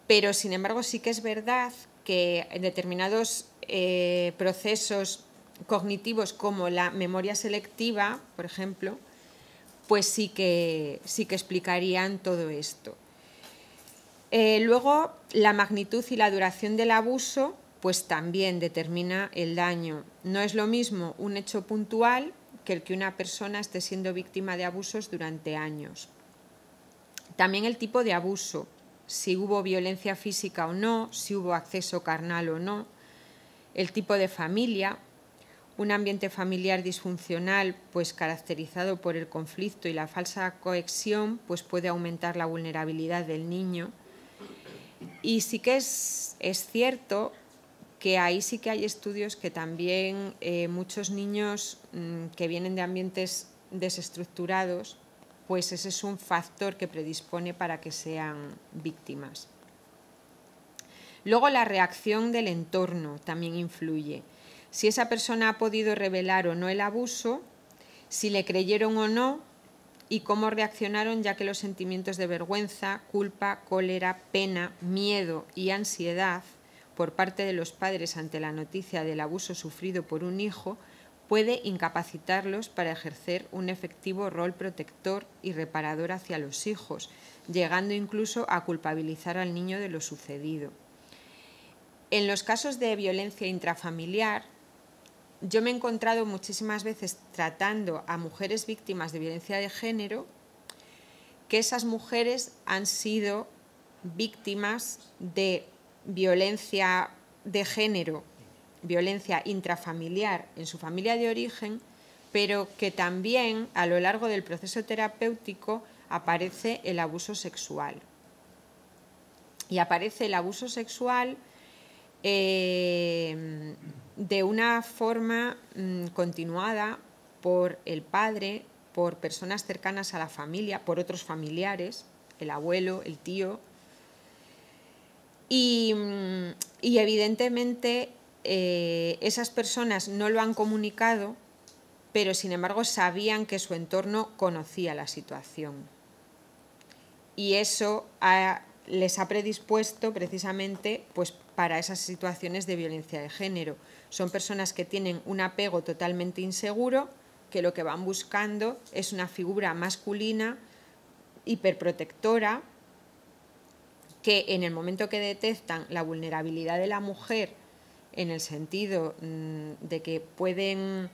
pero sin embargo sí que es verdad que en determinados eh, procesos cognitivos como la memoria selectiva, por ejemplo, pues sí que, sí que explicarían todo esto. Eh, luego, la magnitud y la duración del abuso, pues también determina el daño. No es lo mismo un hecho puntual que el que una persona esté siendo víctima de abusos durante años. También el tipo de abuso, si hubo violencia física o no, si hubo acceso carnal o no, el tipo de familia, un ambiente familiar disfuncional, pues caracterizado por el conflicto y la falsa cohesión, pues puede aumentar la vulnerabilidad del niño. Y sí que es, cierto que ahí sí que hay estudios que también eh, muchos niños mm, que vienen de ambientes desestructurados, pues ese es un factor que predispone para que sean víctimas. Luego la reacción del entorno también influye si esa persona ha podido revelar o no el abuso, si le creyeron o no y cómo reaccionaron ya que los sentimientos de vergüenza, culpa, cólera, pena, miedo y ansiedad por parte de los padres ante la noticia del abuso sufrido por un hijo puede incapacitarlos para ejercer un efectivo rol protector y reparador hacia los hijos, llegando incluso a culpabilizar al niño de lo sucedido. En los casos de violencia intrafamiliar, yo me he encontrado muchísimas veces tratando a mujeres víctimas de violencia de género que esas mujeres han sido víctimas de violencia de género, violencia intrafamiliar en su familia de origen, pero que también a lo largo del proceso terapéutico aparece el abuso sexual. Y aparece el abuso sexual eh, de una forma mm, continuada por el padre, por personas cercanas a la familia, por otros familiares, el abuelo, el tío. Y, mm, evidentemente eh, esas personas no lo han comunicado, pero sin embargo sabían que su entorno conocía la situación. Y eso ha les ha predispuesto precisamente pues, para esas situaciones de violencia de género. Son personas que tienen un apego totalmente inseguro, que lo que van buscando es una figura masculina, hiperprotectora, que en el momento que detectan la vulnerabilidad de la mujer, en el sentido mm, de que pueden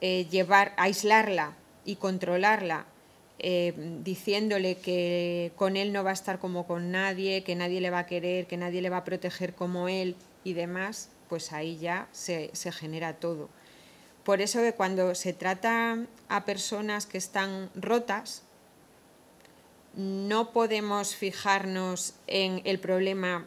eh, llevar, aislarla y controlarla eh, diciéndole que con él no va a estar como con nadie, que nadie le va a querer, que nadie le va a proteger como él y demás, pues ahí ya se, se genera todo. Por eso que cuando se trata a personas que están rotas, no podemos fijarnos en el problema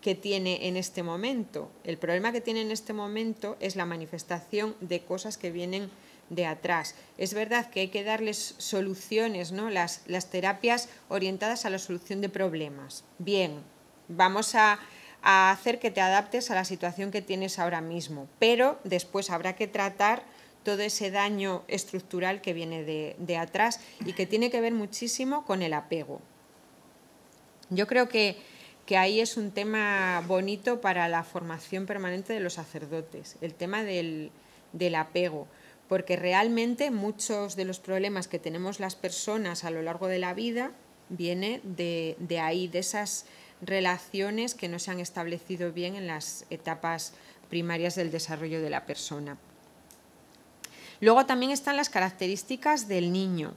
que tiene en este momento. El problema que tiene en este momento es la manifestación de cosas que vienen de atrás. Es verdad que hay que darles soluciones, ¿no? las, terapias orientadas a la solución de problemas. Bien, vamos a, hacer que te adaptes a la situación que tienes ahora mismo, pero después habrá que tratar todo ese daño estructural que viene de, atrás y que tiene que ver muchísimo con el apego. Yo creo que, ahí es un tema bonito para la formación permanente de los sacerdotes, el tema del apego porque realmente muchos de los problemas que tenemos las personas a lo largo de la vida viene de, ahí, de esas relaciones que no se han establecido bien en las etapas primarias del desarrollo de la persona. Luego también están las características del niño,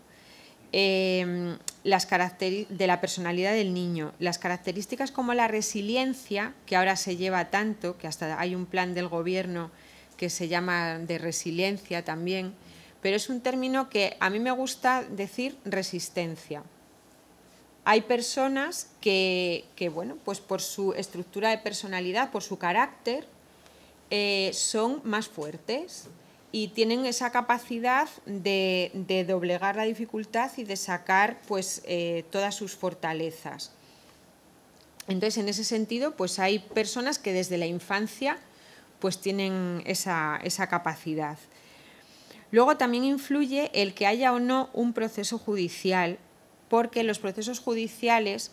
em, las de la personalidad del niño, las características como la resiliencia, que ahora se lleva tanto, que hasta hay un plan del gobierno que se llama de resiliencia también, pero es un término que a mí me gusta decir resistencia. Hay personas que, bueno, pues por su estructura de personalidad, por su carácter, eh, son más fuertes y tienen esa capacidad de, doblegar la dificultad y de sacar pues, eh, todas sus fortalezas. Entonces, en ese sentido, pues hay personas que desde la infancia pues tienen esa, capacidad. Luego también influye el que haya o no un proceso judicial, porque los procesos judiciales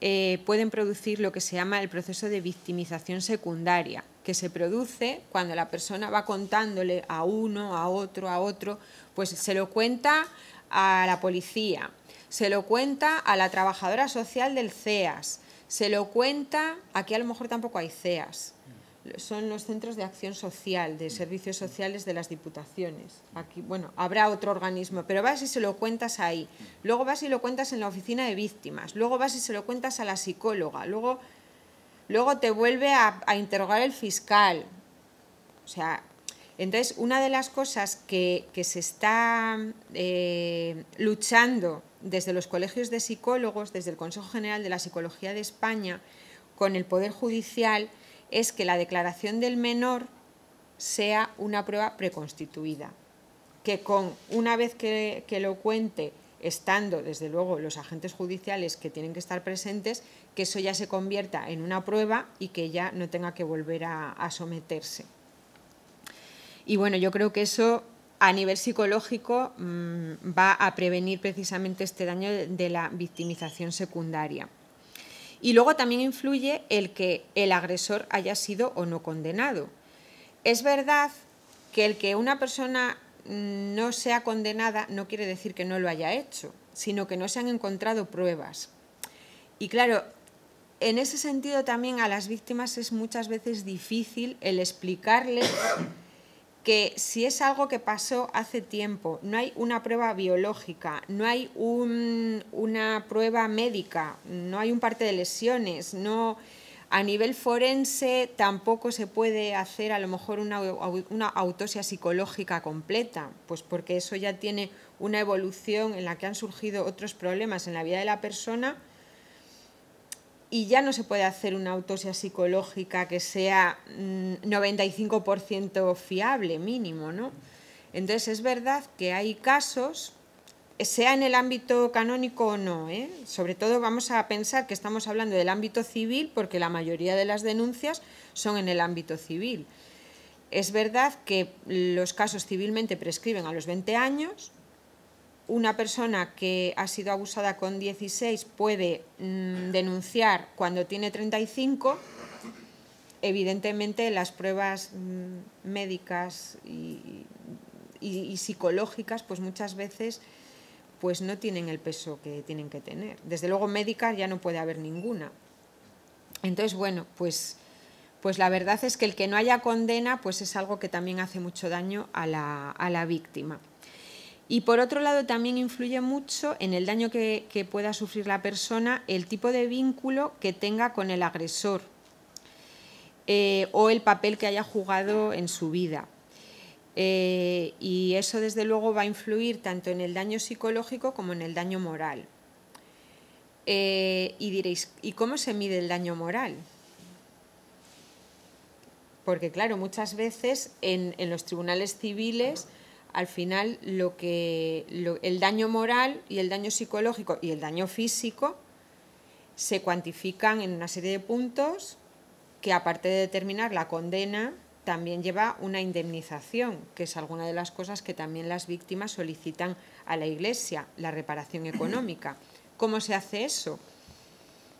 eh, pueden producir lo que se llama el proceso de victimización secundaria, que se produce cuando la persona va contándole a uno, a otro, a otro, pues se lo cuenta a la policía, se lo cuenta a la trabajadora social del CEAS, se lo cuenta, aquí a lo mejor tampoco hay CEAS, son los centros de acción social, de servicios sociales de las diputaciones. Aquí, bueno, habrá otro organismo, pero vas y se lo cuentas ahí. Luego vas y lo cuentas en la oficina de víctimas. Luego vas y se lo cuentas a la psicóloga. Luego, luego te vuelve a, interrogar el fiscal. O sea, entonces una de las cosas que, se está eh, luchando desde los colegios de psicólogos, desde el Consejo General de la Psicología de España, con el Poder Judicial, es que la declaración del menor sea una prueba preconstituida, que con una vez que, lo cuente estando desde luego los agentes judiciales que tienen que estar presentes, que eso ya se convierta en una prueba y que ya no tenga que volver a, someterse. Y bueno, yo creo que eso a nivel psicológico mm, va a prevenir precisamente este daño de la victimización secundaria. Y luego también influye el que el agresor haya sido o no condenado. Es verdad que el que una persona no sea condenada no quiere decir que no lo haya hecho, sino que no se han encontrado pruebas. Y claro, en ese sentido también a las víctimas es muchas veces difícil el explicarles que si es algo que pasó hace tiempo, no hay una prueba biológica, no hay una prueba médica, no hay un parte de lesiones, no... A nivel forense tampoco se puede hacer a lo mejor una, una, autopsia psicológica completa, pues porque eso ya tiene una evolución en la que han surgido otros problemas en la vida de la persona y ya no se puede hacer una autopsia psicológica que sea 95% mm, fiable mínimo, ¿no? Entonces es verdad que hay casos, sea en el ámbito canónico o no, ¿eh? sobre todo vamos a pensar que estamos hablando del ámbito civil porque la mayoría de las denuncias son en el ámbito civil. Es verdad que los casos civilmente prescriben a los 20 años, una persona que ha sido abusada con 16 puede mm, denunciar cuando tiene 35, evidentemente las pruebas mm, médicas y, psicológicas, pues muchas veces pues no tienen el peso que tienen que tener. Desde luego médicas ya no puede haber ninguna. Entonces, bueno, pues, pues la verdad es que el que no haya condena pues es algo que también hace mucho daño a la víctima. Y por otro lado, también influye mucho en el daño que, pueda sufrir la persona el tipo de vínculo que tenga con el agresor eh, o el papel que haya jugado en su vida. Eh, y eso, desde luego, va a influir tanto en el daño psicológico como en el daño moral. Eh, y diréis, ¿y cómo se mide el daño moral? Porque, claro, muchas veces en los tribunales civiles al final lo que el daño moral y el daño psicológico y el daño físico se cuantifican en una serie de puntos que aparte de determinar la condena también lleva una indemnización, que es alguna de las cosas que también las víctimas solicitan a la Iglesia, la reparación económica. ¿Cómo se hace eso?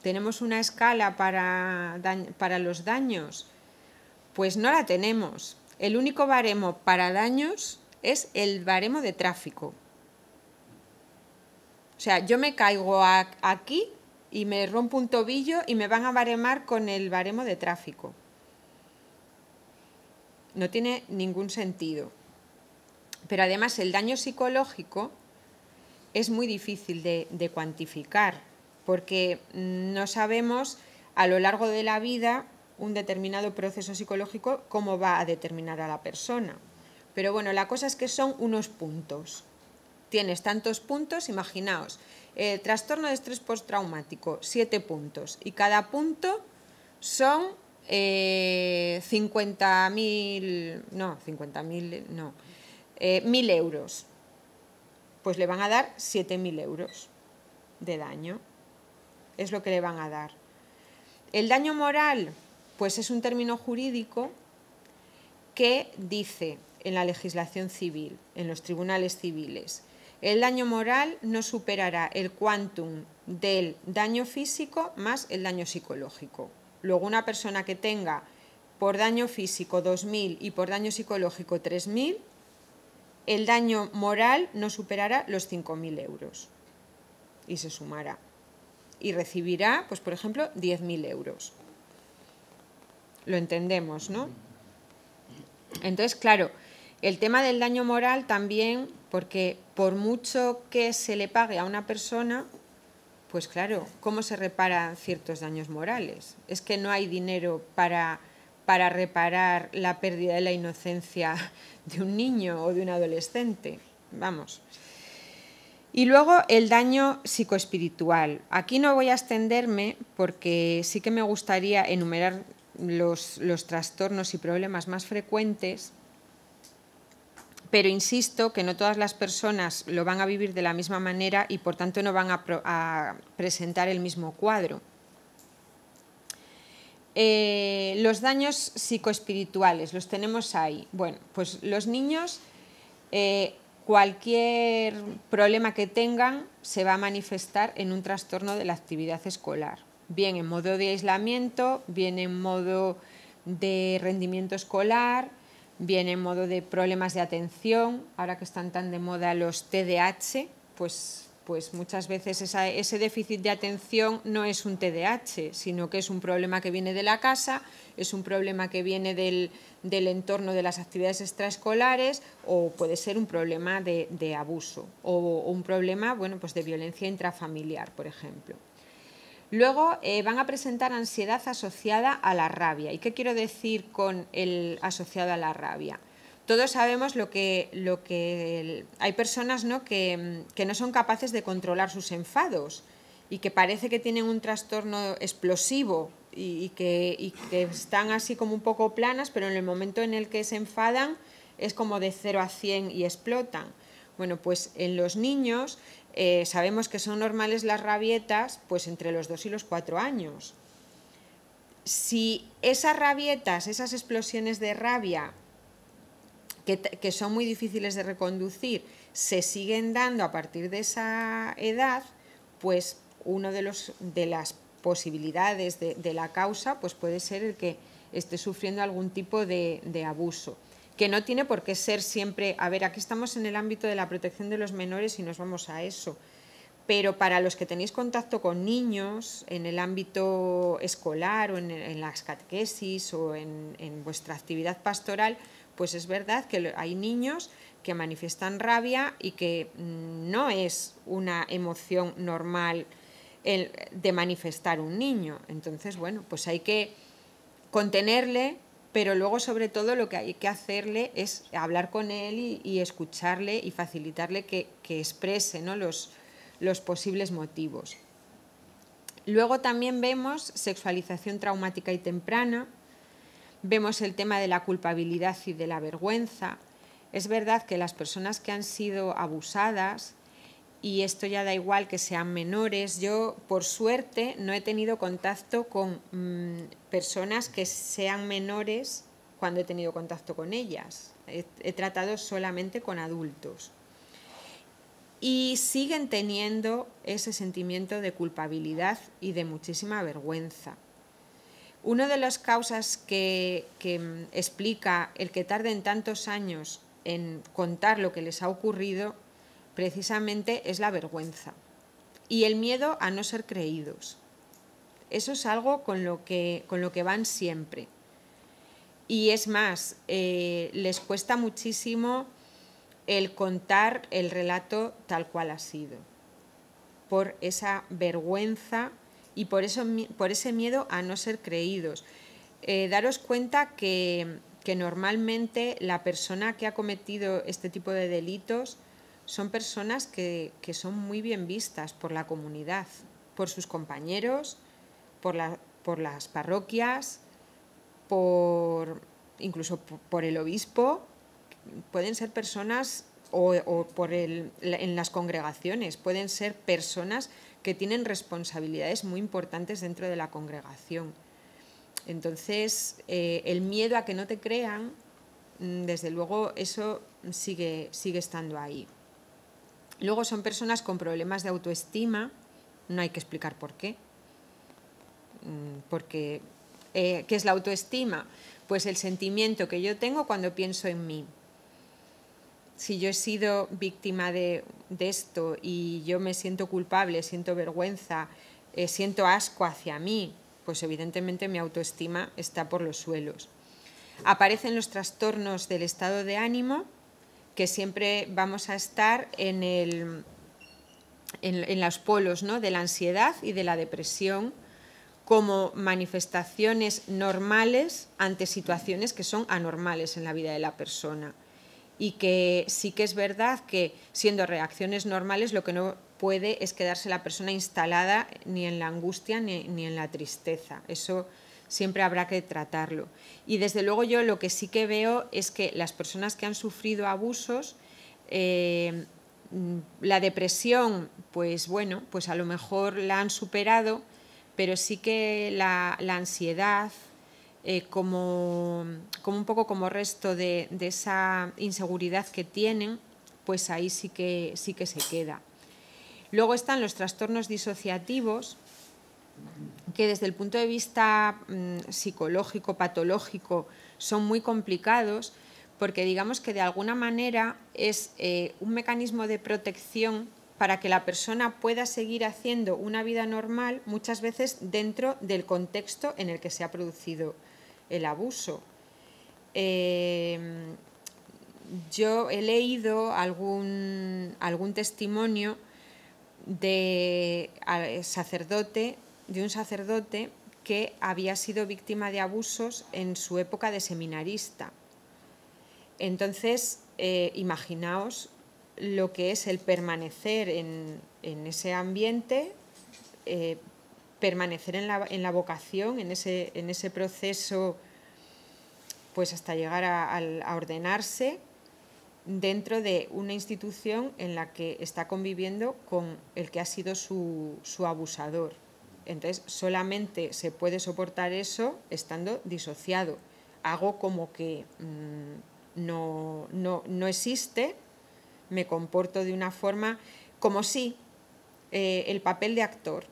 ¿Tenemos una escala para, para los daños? Pues no la tenemos. El único baremo para daños es el baremo de tráfico. O sea, yo me caigo aquí y me rompo un tobillo y me van a baremar con el baremo de tráfico. No tiene ningún sentido. Pero además el daño psicológico es muy difícil de cuantificar porque no sabemos a lo largo de la vida un determinado proceso psicológico cómo va a determinar a la persona. Pero bueno, la cosa es que son unos puntos. Tienes tantos puntos, imaginaos. Eh, trastorno de estrés postraumático, siete puntos. Y cada punto son 50.000, eh, no, 50.000, no, eh, euros. Pues le van a dar 7.000 euros de daño. Es lo que le van a dar. El daño moral, pues es un término jurídico que dice en la legislación civil, en los tribunales civiles. El daño moral no superará el quantum del daño físico más el daño psicológico. Luego, una persona que tenga por daño físico 2.000 y por daño psicológico 3.000, el daño moral no superará los 5.000 euros y se sumará. Y recibirá, pues por ejemplo, 10.000 euros. Lo entendemos, ¿no? Entonces, claro, el tema del daño moral también, porque por mucho que se le pague a una persona, pues claro, ¿cómo se reparan ciertos daños morales? Es que no hay dinero para, reparar la pérdida de la inocencia de un niño o de un adolescente. Vamos. Y luego el daño psicoespiritual. Aquí no voy a extenderme porque sí que me gustaría enumerar los, los trastornos y problemas más frecuentes, pero insisto que no todas las personas lo van a vivir de la misma manera y por tanto no van a, presentar el mismo cuadro. Eh, los daños psicoespirituales, los tenemos ahí. Bueno, pues los niños, eh, cualquier problema que tengan se va a manifestar en un trastorno de la actividad escolar, bien en modo de aislamiento, bien en modo de rendimiento escolar, viene en modo de problemas de atención, ahora que están tan de moda los TDAH, pues, pues muchas veces ese déficit de atención no es un TDAH, sino que es un problema que viene de la casa, es un problema que viene del, entorno de las actividades extraescolares o puede ser un problema de, abuso o, o un problema bueno, pues de violencia intrafamiliar, por ejemplo. Luego eh, van a presentar ansiedad asociada a la rabia. ¿Y qué quiero decir con el asociado a la rabia? Todos sabemos lo que, lo que hay personas mm, Que, no son capaces de controlar sus enfados y que parece que tienen un trastorno explosivo y, que, y, que, están así como un poco planas, pero en el momento en el que se enfadan es como de 0 a 100 y explotan. Bueno, pues en los niños eh, sabemos que son normales las rabietas pues entre los 2 y los 4 años. Si esas rabietas, esas explosiones de rabia que, son muy difíciles de reconducir, se siguen dando a partir de esa edad, pues una de, de las posibilidades de, la causa pues puede ser el que esté sufriendo algún tipo de abuso que no tiene por qué ser siempre, a ver, aquí estamos en el ámbito de la protección de los menores y nos vamos a eso, pero para los que tenéis contacto con niños en el ámbito escolar o en, las catequesis o en, vuestra actividad pastoral, pues es verdad que hay niños que manifiestan rabia y que mm, no es una emoción normal de manifestar un niño. Entonces, bueno, pues hay que contenerle, pero luego sobre todo lo que hay que hacerle es hablar con él y, escucharle y facilitarle que, exprese los posibles motivos. Luego también vemos sexualización traumática y temprana, vemos el tema de la culpabilidad y de la vergüenza. Es verdad que las personas que han sido abusadas y esto ya da igual que sean menores. Yo, por suerte, no he tenido contacto con mm, personas que sean menores cuando he tenido contacto con ellas. He, tratado solamente con adultos. Y siguen teniendo ese sentimiento de culpabilidad y de muchísima vergüenza. Una de las causas que, que mm, explica el que tarden tantos años en contar lo que les ha ocurrido precisamente es la vergüenza y el miedo a no ser creídos. Eso es algo con lo que, con lo que van siempre. Y es más, eh, les cuesta muchísimo el contar el relato tal cual ha sido, por esa vergüenza y por, ese miedo a no ser creídos. Eh, daros cuenta que normalmente la persona que ha cometido este tipo de delitos son personas que, son muy bien vistas por la comunidad, por sus compañeros, por, las parroquias, incluso por el obispo, pueden ser personas o, en las congregaciones, pueden ser personas que tienen responsabilidades muy importantes dentro de la congregación. Entonces, eh, el miedo a que no te crean, mm, desde luego, eso sigue estando ahí. Luego son personas con problemas de autoestima, no hay que explicar por qué. Mm, porque, eh, ¿qué es la autoestima? Pues el sentimiento que yo tengo cuando pienso en mí. Si yo he sido víctima de, esto y yo me siento culpable, siento vergüenza, eh, siento asco hacia mí, pues evidentemente mi autoestima está por los suelos. Aparecen los trastornos del estado de ánimo, que siempre vamos a estar en, el, en, los polos ¿no? de la ansiedad y de la depresión como manifestaciones normales ante situaciones que son anormales en la vida de la persona. Y que sí que es verdad que siendo reacciones normales lo que no puede es quedarse la persona instalada ni en la angustia ni, ni en la tristeza. Eso siempre habrá que tratarlo. Y desde luego yo lo que sí que veo es que las personas que han sufrido abusos, eh, mm, la depresión, pues bueno, pues a lo mejor la han superado, pero sí que la, ansiedad, eh, como, un poco como resto de, de, esa inseguridad que tienen, pues ahí sí que, sí que se queda. Luego están los trastornos disociativos, que desde el punto de vista mm, psicológico, patológico, son muy complicados, porque digamos que de alguna manera es eh, un mecanismo de protección para que la persona pueda seguir haciendo una vida normal muchas veces dentro del contexto en el que se ha producido el abuso. Eh, yo he leído algún, algún testimonio de eh, sacerdote de un sacerdote que había sido víctima de abusos en su época de seminarista. Entonces, eh, imaginaos lo que es el permanecer en, ese ambiente, eh, permanecer en la, vocación, en ese, proceso, pues hasta llegar a, ordenarse dentro de una institución en la que está conviviendo con el que ha sido su, su abusador. Entonces, solamente se puede soportar eso estando disociado. Hago como que mm, no, existe, me comporto de una forma como si eh, el papel de actor.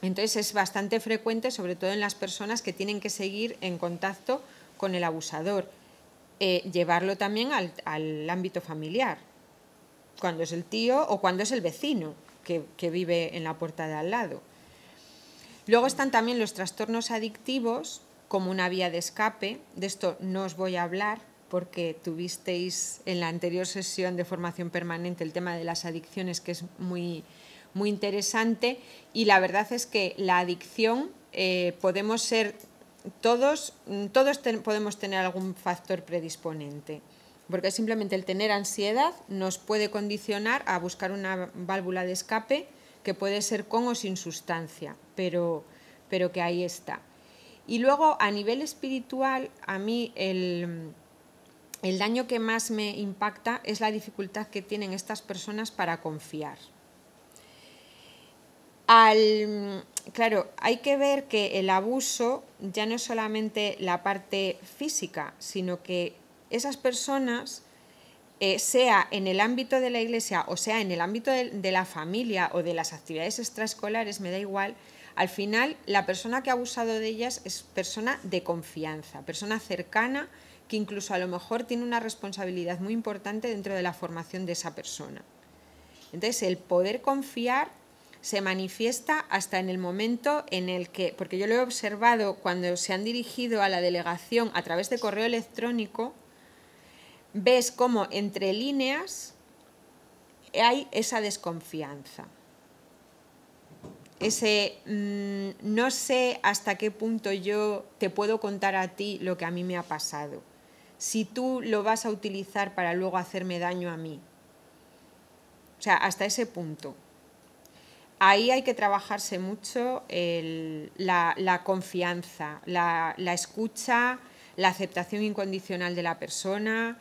Entonces es bastante frecuente, sobre todo en las personas que tienen que seguir en contacto con el abusador, eh, llevarlo también al, ámbito familiar, cuando es el tío o cuando es el vecino que, que vive en la puerta de al lado. Luego están también los trastornos adictivos como una vía de escape. De esto no os voy a hablar porque tuvisteis en la anterior sesión de formación permanente el tema de las adicciones que es muy, muy interesante y la verdad es que la adicción eh, podemos ser todos, todos podemos tener algún factor predisponente porque simplemente el tener ansiedad nos puede condicionar a buscar una válvula de escape que puede ser con o sin sustancia, pero, que ahí está. Y luego, a nivel espiritual, a mí el, daño que más me impacta es la dificultad que tienen estas personas para confiar. Al, claro, hay que ver que el abuso ya no es solamente la parte física, sino que esas personas eh, sea en el ámbito de la iglesia o sea en el ámbito de, la familia o de las actividades extraescolares, me da igual, al final la persona que ha abusado de ellas es persona de confianza, persona cercana que incluso a lo mejor tiene una responsabilidad muy importante dentro de la formación de esa persona. Entonces, el poder confiar se manifiesta hasta en el momento en el que, porque yo lo he observado cuando se han dirigido a la delegación a través de correo electrónico, ves cómo entre líneas hay esa desconfianza. Ese mm, no sé hasta qué punto yo te puedo contar a ti lo que a mí me ha pasado. Si tú lo vas a utilizar para luego hacerme daño a mí. O sea, hasta ese punto. Ahí hay que trabajarse mucho la, confianza, la escucha, la aceptación incondicional de la persona,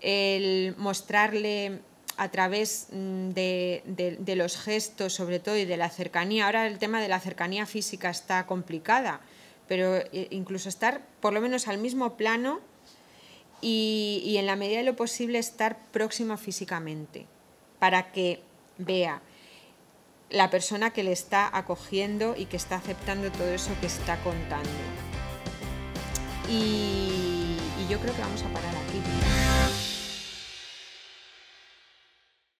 el mostrarle a través mm, de, los gestos, sobre todo, y de la cercanía. Ahora el tema de la cercanía física está complicada, pero eh, incluso estar por lo menos al mismo plano y, en la medida de lo posible estar próxima físicamente para que vea la persona que le está acogiendo y que está aceptando todo eso que está contando. y yo creo que vamos a parar aquí.